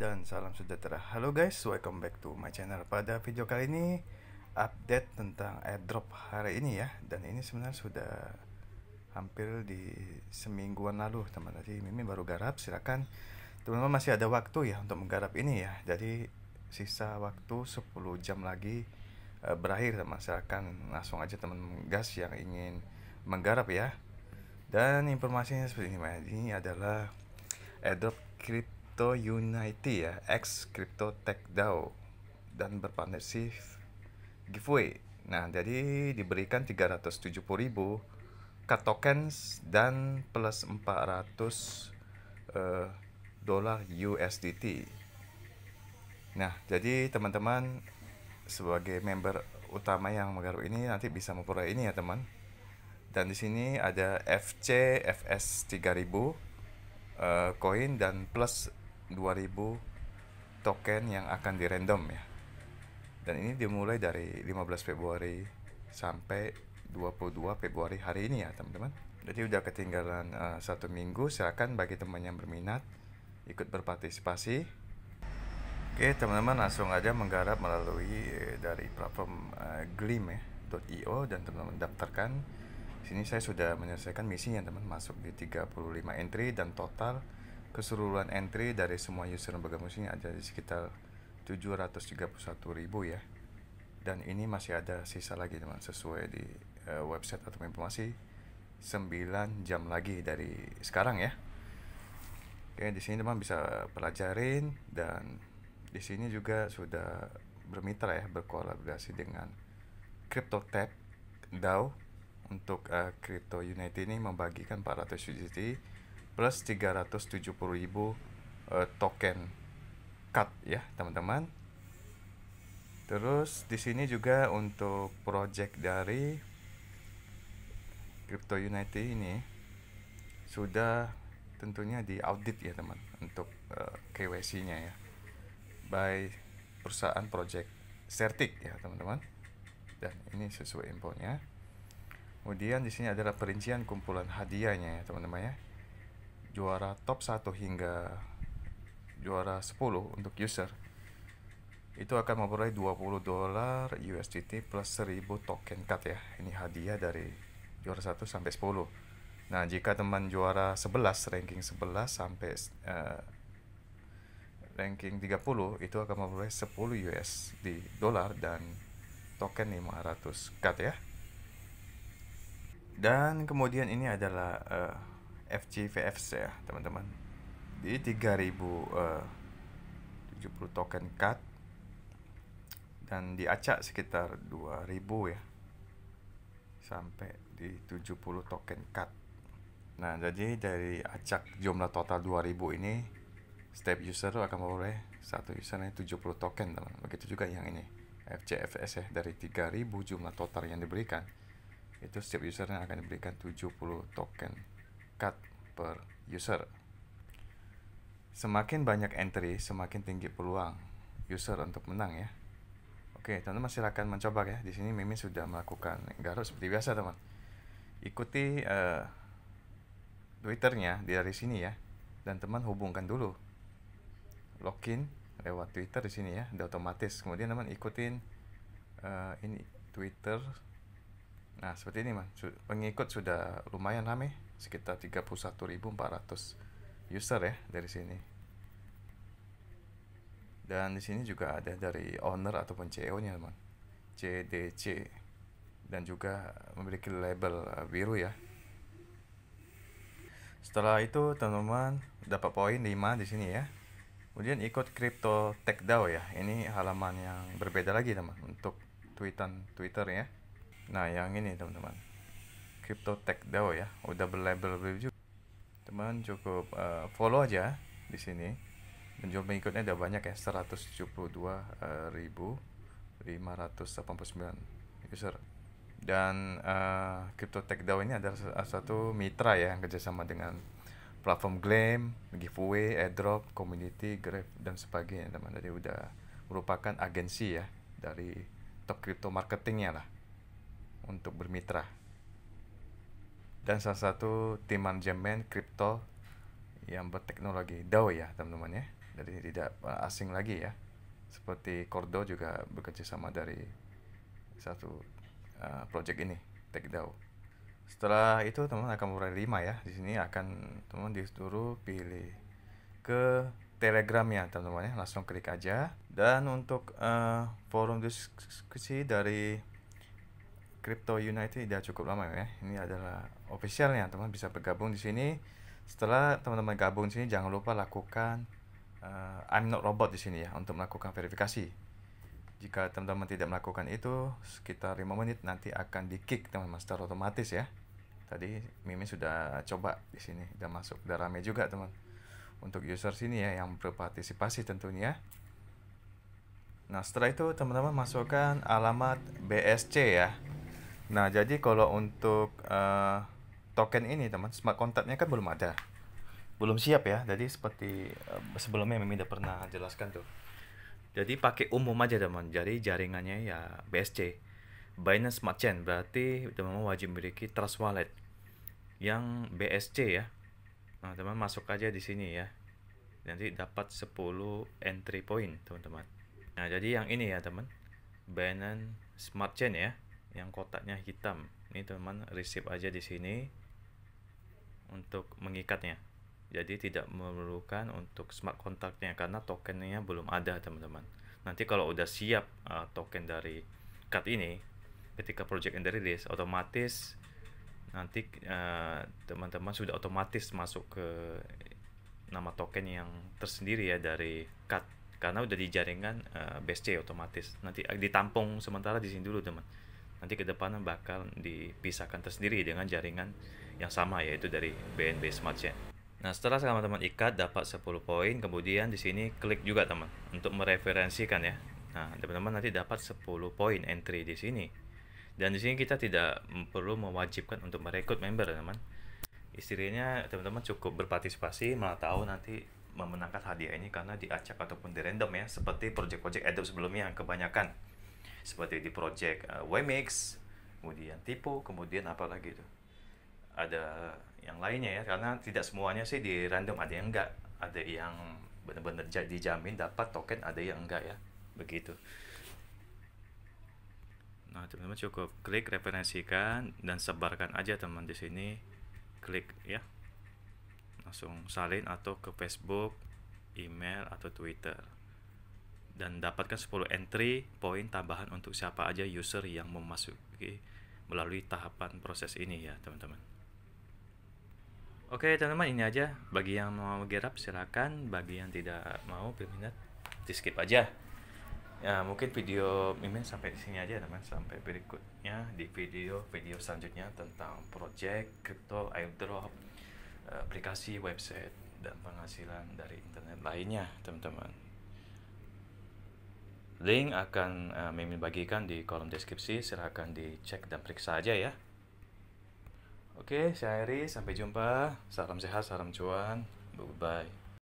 dan salam sejahtera Halo guys, welcome back to my channel Pada video kali ini update tentang airdrop hari ini ya Dan ini sebenarnya sudah hampir di semingguan lalu teman Jadi Mimin baru garap, silahkan teman-teman masih ada waktu ya untuk menggarap ini ya Jadi sisa waktu 10 jam lagi eh, berakhir teman Silahkan langsung aja teman gas yang ingin menggarap ya dan informasinya seperti ini, ini adalah airdrop crypto Crypto Unity ya, X Crypto Tech DAO dan berpartnership giveaway. Nah, jadi diberikan 370.000 cut tokens dan plus 400 uh, eh, dolar USDT. Nah, jadi teman-teman sebagai member utama yang Megaru ini nanti bisa memperoleh ini ya, teman. Dan di sini ada FC FS 3000 koin uh, dan plus 2000 token yang akan di random ya dan ini dimulai dari 15 Februari sampai 22 Februari hari ini ya teman-teman jadi udah ketinggalan uh, satu minggu silahkan bagi teman yang berminat ikut berpartisipasi oke teman-teman langsung aja menggarap melalui eh, dari platform uh, glim ya .io dan teman-teman daftarkan sini saya sudah menyelesaikan misi yang teman masuk di 35 entry dan total keseluruhan entry dari semua user lembaga musik ada di sekitar ribu ya dan ini masih ada sisa lagi teman sesuai di uh, website atau informasi 9 jam lagi dari sekarang ya oke di sini teman bisa pelajarin dan di sini juga sudah bermitra ya berkolaborasi dengan Crypto CryptoTab DAO untuk uh, Crypto Unity ini membagikan 400 USDT plus 370.000 ribu uh, token cut ya teman-teman terus di sini juga untuk project dari crypto united ini sudah tentunya di audit ya teman untuk uh, eh, KYC nya ya by perusahaan project Certik ya teman-teman dan ini sesuai infonya kemudian di sini adalah perincian kumpulan hadiahnya ya teman-teman ya juara top 1 hingga juara 10 untuk user itu akan memperoleh 20 dolar USDT plus 1000 token cut ya ini hadiah dari juara 1 sampai 10 nah jika teman juara 11 ranking 11 sampai uh, ranking 30 itu akan memperoleh 10 US di dolar dan token 500 cut ya dan kemudian ini adalah uh, FGVFS ya teman-teman eh, di 3000 70 token cut dan diacak sekitar 2000 ya sampai di 70 token cut nah jadi dari acak jumlah total 2000 ini setiap user akan memperoleh satu usernya 70 token teman begitu juga yang ini FCFS ya dari 3000 jumlah total yang diberikan itu setiap usernya akan diberikan 70 token cut per user. Semakin banyak entry, semakin tinggi peluang user untuk menang ya. Oke, teman-teman silahkan mencoba ya. Di sini Mimin sudah melakukan garut seperti biasa, teman. Ikuti uh, Twitternya dari sini ya. Dan teman hubungkan dulu. Login lewat Twitter di sini ya, udah otomatis. Kemudian teman ikutin uh, ini Twitter. Nah, seperti ini, Man. Pengikut sudah lumayan rame sekitar 31.400 user ya dari sini dan di sini juga ada dari owner ataupun CEO nya teman CDC dan juga memiliki label uh, biru ya setelah itu teman-teman dapat poin 5 di sini ya kemudian ikut crypto tech DAO ya ini halaman yang berbeda lagi teman untuk tweetan Twitter ya nah yang ini teman-teman crypto tech DAO ya udah berlabel review teman cukup uh, follow aja di sini penjual mengikutnya ada banyak ya 172.589 user dan uh, crypto tech DAO ini adalah satu mitra ya yang kerjasama dengan platform Glam, giveaway, airdrop, community, Grab dan sebagainya teman. Jadi udah merupakan agensi ya dari top crypto marketingnya lah untuk bermitra dan salah satu tim manajemen kripto yang berteknologi DAO ya teman-teman ya jadi tidak asing lagi ya seperti Cordo juga bekerja sama dari satu uh, project ini Tech DAO setelah itu teman teman akan mulai 5 ya di sini akan teman teman disuruh pilih ke Telegram ya teman-teman ya langsung klik aja dan untuk uh, forum diskusi dari Crypto United sudah cukup lama ya. Ini adalah officialnya, teman bisa bergabung di sini. Setelah teman-teman gabung di sini, jangan lupa lakukan uh, I'm not robot di sini ya untuk melakukan verifikasi. Jika teman-teman tidak melakukan itu, sekitar 5 menit nanti akan di kick teman-teman secara otomatis ya. Tadi Mimi sudah coba di sini, sudah masuk, udah rame juga teman. Untuk user sini ya yang berpartisipasi tentunya. Nah setelah itu teman-teman masukkan alamat BSC ya Nah, jadi kalau untuk uh, token ini, teman, smart contractnya kan belum ada. Belum siap ya. Jadi seperti uh, sebelumnya Mimi udah pernah jelaskan tuh. Jadi pakai umum aja, teman. Jadi jaringannya ya BSC. Binance Smart Chain berarti teman wajib memiliki trust wallet yang BSC ya. Nah, teman masuk aja di sini ya. Nanti dapat 10 entry point, teman-teman. Nah, jadi yang ini ya, teman. Binance Smart Chain ya yang kotaknya hitam. Ini teman resip aja di sini untuk mengikatnya. Jadi tidak memerlukan untuk smart kontaknya karena tokennya belum ada teman-teman. Nanti kalau udah siap uh, token dari card ini, ketika project yang dirilis, otomatis nanti eh, teman-teman uh, sudah otomatis masuk ke nama token yang tersendiri ya dari card karena udah di jaringan uh, eh, BSC otomatis nanti ditampung sementara di sini dulu teman nanti ke depannya bakal dipisahkan tersendiri dengan jaringan yang sama yaitu dari BNB Smart Chain. Nah, setelah teman-teman ikat dapat 10 poin, kemudian di sini klik juga teman untuk mereferensikan ya. Nah, teman-teman nanti dapat 10 poin entry di sini. Dan di sini kita tidak perlu mewajibkan untuk merekrut member, teman. Istilahnya teman-teman cukup berpartisipasi, malah tahu nanti memenangkan hadiah ini karena diacak ataupun di random ya, seperti project-project Adobe sebelumnya yang kebanyakan seperti di project uh, Wemix, kemudian Tipo, kemudian apa lagi itu? Ada yang lainnya ya, karena tidak semuanya sih di random, ada yang enggak, ada yang benar-benar dijamin dapat token, ada yang enggak ya, begitu. Nah, teman-teman cukup klik referensikan dan sebarkan aja teman di sini. Klik ya. Langsung salin atau ke Facebook, email atau Twitter dan dapatkan 10 entry poin tambahan untuk siapa aja user yang memasuki melalui tahapan proses ini ya teman-teman. Oke teman-teman ini aja bagi yang mau gerap silakan bagi yang tidak mau berminat di skip aja. Ya mungkin video mimin sampai di sini aja teman sampai berikutnya di video-video selanjutnya tentang project crypto airdrop eh, aplikasi website dan penghasilan dari internet lainnya teman-teman. Link akan uh, Mimin bagikan di kolom deskripsi, silahkan dicek dan periksa aja ya. Oke, saya Eri, sampai jumpa. Salam sehat, salam cuan. Bye-bye.